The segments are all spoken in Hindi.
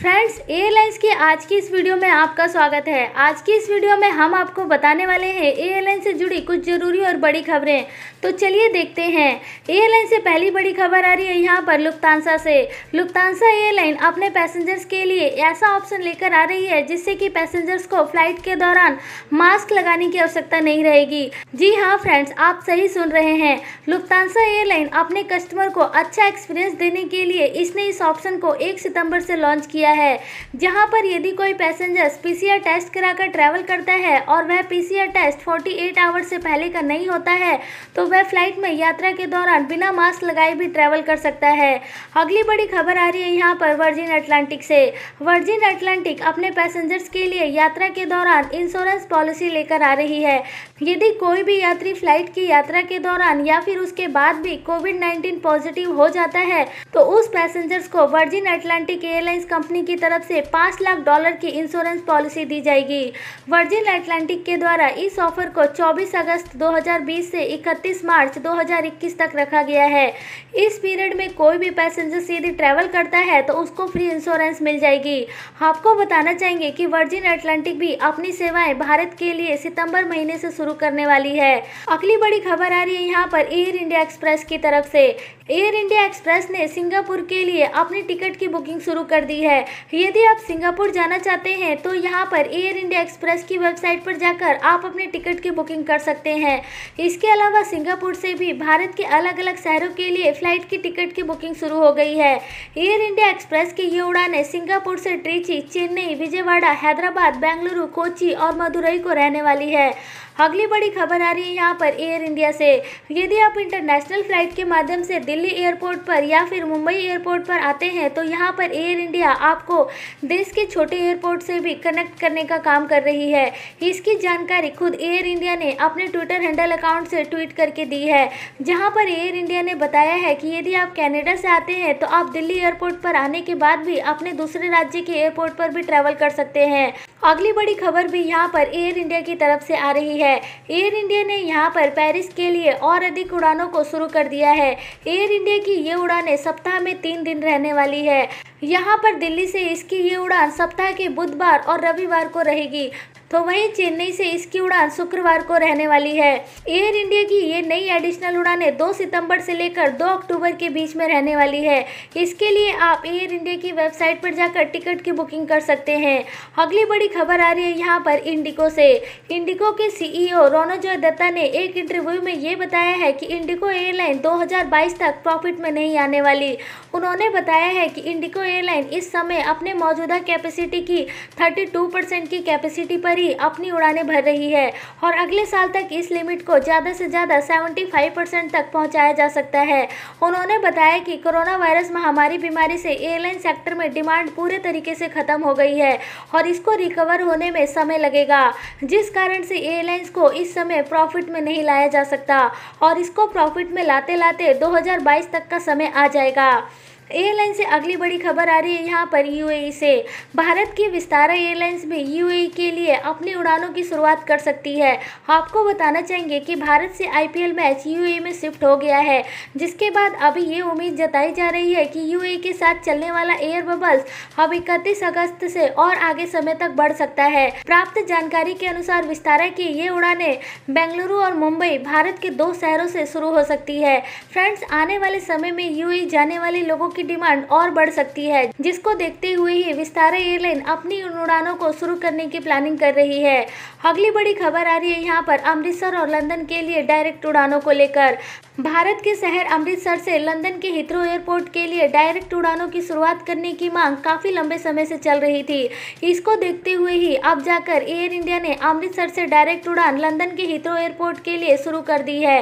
फ्रेंड्स एयरलाइंस की आज की इस वीडियो में आपका स्वागत है आज की इस वीडियो में हम आपको बताने वाले हैं एयरलाइन से जुड़ी कुछ ज़रूरी और बड़ी खबरें तो चलिए देखते हैं एयरलाइन से पहली बड़ी खबर आ रही है यहाँ पर लुफ्तानसा से लुफ्तानसा एयरलाइन अपने पैसेंजर्स के लिए ऐसा ऑप्शन लेकर आ रही है जिससे कि पैसेंजर्स को फ्लाइट के दौरान मास्क लगाने की आवश्यकता नहीं रहेगी जी हाँ फ्रेंड्स आप सही सुन रहे हैं लुफ्तानसा एयरलाइन अपने कस्टमर को अच्छा एक्सपीरियंस देने के लिए इसने इस ऑप्शन को एक सितम्बर से लॉन्च किया किया है जहां पर यदि कोई पैसेंजर्स पीसीआर टेस्ट कराकर ट्रैवल करता है और वह पीसीआर टेस्ट 48 आवर्स से पहले का नहीं होता है तो वह फ्लाइट में यात्रा के दौरान बिना मास्क लगाए भी ट्रैवल कर सकता है अगली बड़ी खबर आ रही है यहाँ पर वर्जिन अटलांटिक से वर्जिन अटलांटिक अपने पैसेंजर्स के लिए यात्रा के दौरान इंश्योरेंस पॉलिसी लेकर आ रही है यदि कोई भी यात्री फ्लाइट की यात्रा के दौरान या फिर उसके बाद भी कोविड नाइन्टीन पॉजिटिव हो जाता है तो उस पैसेंजर्स को Virgin Atlantic airlines company company की तरफ से पाँच लाख डॉलर की इंश्योरेंस पॉलिसी दी जाएगी वर्जिन एटलांटिक के द्वारा इस ऑफर को 24 अगस्त 2020 से 31 मार्च 2021 तक रखा गया है इस पीरियड में कोई भी पैसेंजर सीधे ट्रैवल करता है तो उसको फ्री इंश्योरेंस मिल जाएगी आपको बताना चाहेंगे कि वर्जिन एटलांटिक भी अपनी सेवाएं भारत के लिए सितंबर महीने से शुरू करने वाली है अगली बड़ी खबर आ रही है यहाँ पर एयर इंडिया एक्सप्रेस की तरफ से एयर इंडिया एक्सप्रेस ने सिंगापुर के लिए अपनी टिकट की बुकिंग शुरू कर दी है यदि आप सिंगापुर जाना चाहते हैं तो यहाँ पर एयर इंडिया एक्सप्रेस की वेबसाइट पर जाकर आप अपने टिकट की बुकिंग कर सकते हैं इसके अलावा सिंगापुर से भी भारत के अलग अलग शहरों के लिए फ़्लाइट की टिकट की बुकिंग शुरू हो गई है एयर इंडिया एक्सप्रेस की ये उड़ानें सिंगापुर से ट्रीची चेन्नई विजयवाड़ा हैदराबाद बेंगलुरु कोची और मदुरई को रहने वाली है अगली बड़ी खबर आ रही है यहाँ पर एयर इंडिया से यदि आप इंटरनेशनल फ्लाइट के माध्यम से दिल्ली एयरपोर्ट पर या फिर मुंबई एयरपोर्ट पर आते हैं तो यहाँ पर एयर इंडिया आपको देश के छोटे एयरपोर्ट से भी कनेक्ट करने का काम कर रही है इसकी जानकारी खुद एयर इंडिया ने अपने ट्विटर हैंडल अकाउंट से ट्वीट करके दी है जहाँ पर एयर इंडिया ने बताया है कि यदि आप कैनेडा से आते हैं तो आप दिल्ली एयरपोर्ट पर आने के बाद भी अपने दूसरे राज्य के एयरपोर्ट पर भी ट्रैवल कर सकते हैं अगली बड़ी खबर भी यहाँ पर एयर इंडिया की तरफ से आ रही है है एयर इंडिया ने यहाँ पर पेरिस के लिए और अधिक उड़ानों को शुरू कर दिया है एयर इंडिया की ये उड़ानें सप्ताह में तीन दिन रहने वाली है यहाँ पर दिल्ली से इसकी ये उड़ान सप्ताह के बुधवार और रविवार को रहेगी तो वहीं चेन्नई से इसकी उड़ान शुक्रवार को रहने वाली है एयर इंडिया की ये नई एडिशनल उड़ानें 2 सितंबर से लेकर 2 अक्टूबर के बीच में रहने वाली है इसके लिए आप एयर इंडिया की वेबसाइट पर जाकर टिकट की बुकिंग कर सकते हैं अगली बड़ी खबर आ रही है यहाँ पर इंडिको से इंडिको के सीईओ रोनोजय दत्ता ने एक इंटरव्यू में ये बताया है कि इंडिको एयरलाइन दो तक प्रॉफिट में नहीं आने वाली उन्होंने बताया है कि इंडिको एयरलाइन इस समय अपने मौजूदा कैपेसिटी की थर्टी परसेंट की कैपेसिटी पर जनवरी अपनी उड़ानें भर रही है और अगले साल तक इस लिमिट को ज़्यादा से ज़्यादा 75 परसेंट तक पहुंचाया जा सकता है उन्होंने बताया कि कोरोना वायरस महामारी बीमारी से एयरलाइन सेक्टर में डिमांड पूरे तरीके से ख़त्म हो गई है और इसको रिकवर होने में समय लगेगा जिस कारण से एयरलाइंस को इस समय प्रॉफिट में नहीं लाया जा सकता और इसको प्रॉफिट में लाते लाते दो तक का समय आ जाएगा एयरलाइन से अगली बड़ी खबर आ रही है यहाँ पर यूएई से भारत की विस्तारा एयरलाइंस भी यूएई के लिए अपनी उड़ानों की शुरुआत कर सकती है आपको बताना चाहेंगे कि भारत से आईपीएल मैच यूएई में शिफ्ट हो गया है जिसके बाद अभी ये उम्मीद जताई जा रही है कि यूएई के साथ चलने वाला एयर बबल्स अब इकतीस अगस्त से और आगे समय तक बढ़ सकता है प्राप्त जानकारी के अनुसार विस्तारा की ये उड़ाने बेंगलुरु और मुंबई भारत के दो शहरों से शुरू हो सकती है फ्रेंड्स आने वाले समय में यू जाने वाले लोगों की डिमांड और बढ़ सकती है जिसको देखते हुए ही विस्तारा एयरलाइन अपनी उड़ानों को शुरू करने की प्लानिंग कर रही है अगली बड़ी खबर आ रही है यहाँ पर अमृतसर और लंदन के लिए डायरेक्ट उड़ानों को लेकर भारत के शहर अमृतसर से लंदन के हित्रो एयरपोर्ट के लिए डायरेक्ट उड़ानों की शुरुआत करने की मांग काफ़ी लंबे समय से चल रही थी इसको देखते हुए ही अब जाकर एयर इंडिया ने अमृतसर से डायरेक्ट उड़ान लंदन के हित्रो एयरपोर्ट के लिए शुरू कर दी है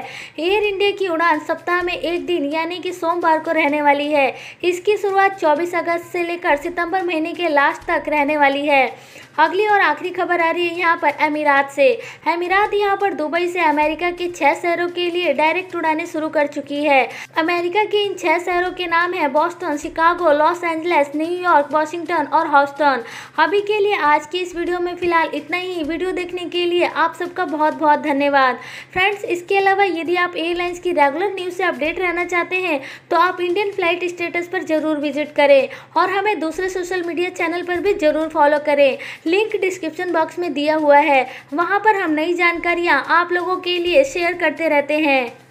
एयर इंडिया की उड़ान सप्ताह में एक दिन यानी कि सोमवार को रहने वाली है इसकी शुरुआत 24 अगस्त से लेकर सितंबर महीने के लास्ट तक रहने वाली है अगली और आखिरी खबर आ रही है यहाँ पर अमीरात से अमीरात यहाँ पर दुबई से अमेरिका के छह शहरों के लिए डायरेक्ट उड़ानें शुरू कर चुकी है अमेरिका के इन छह शहरों के नाम है Boston Chicago Los Angeles New York Washington और हॉस्टन अभी के लिए आज की इस वीडियो में फिलहाल इतना ही वीडियो देखने के लिए आप सबका बहुत बहुत धन्यवाद फ्रेंड्स इसके अलावा यदि आप एयरलाइंस की रेगुलर न्यूज़ से अपडेट रहना चाहते हैं तो आप इंडियन फ्लाइट स्टेटस पर ज़रूर विजिट करें और हमें दूसरे सोशल मीडिया चैनल पर भी ज़रूर फॉलो करें लिंक डिस्क्रिप्शन बॉक्स में दिया हुआ है वहाँ पर हम नई जानकारियाँ आप लोगों के लिए शेयर करते रहते हैं